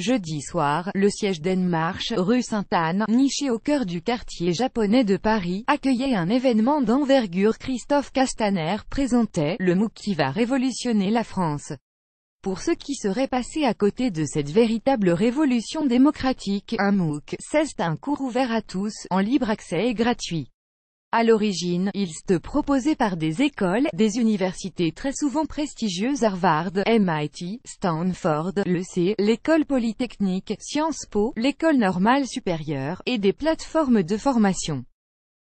Jeudi soir, le siège Marche, rue Sainte-Anne, niché au cœur du quartier japonais de Paris, accueillait un événement d'envergure. Christophe Castaner présentait « Le MOOC qui va révolutionner la France ». Pour ceux qui seraient passés à côté de cette véritable révolution démocratique, un MOOC, c'est un cours ouvert à tous, en libre accès et gratuit. À l'origine, ils te proposait par des écoles, des universités très souvent prestigieuses Harvard, MIT, Stanford, l'EC, l'école polytechnique, Sciences Po, l'école normale supérieure, et des plateformes de formation.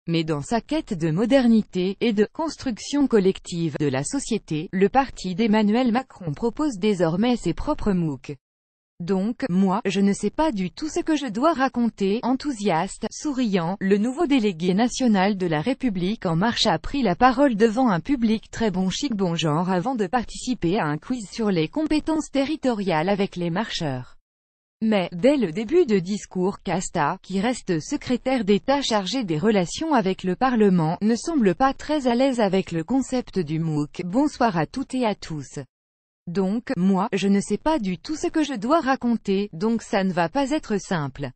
Mais dans sa quête de modernité, et de « construction collective » de la société, le parti d'Emmanuel Macron propose désormais ses propres MOOC. Donc, moi, je ne sais pas du tout ce que je dois raconter, enthousiaste, souriant, le nouveau délégué national de la République En Marche a pris la parole devant un public très bon chic bon genre avant de participer à un quiz sur les compétences territoriales avec les marcheurs. Mais, dès le début de discours, Casta, qui reste secrétaire d'État chargé des relations avec le Parlement, ne semble pas très à l'aise avec le concept du MOOC. Bonsoir à toutes et à tous. Donc, moi, je ne sais pas du tout ce que je dois raconter, donc ça ne va pas être simple.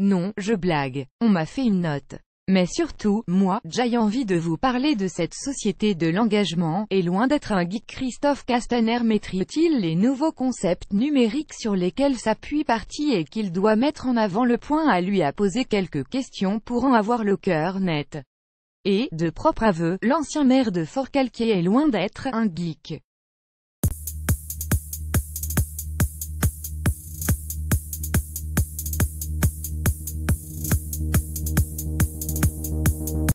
Non, je blague. On m'a fait une note. Mais surtout, moi, j'ai envie de vous parler de cette société de l'engagement, et loin d'être un geek Christophe Castaner maîtrise-t-il les nouveaux concepts numériques sur lesquels s'appuie partie et qu'il doit mettre en avant le point à lui à poser quelques questions pour en avoir le cœur net. Et, de propre aveu, l'ancien maire de Fort-Calquier est loin d'être un geek.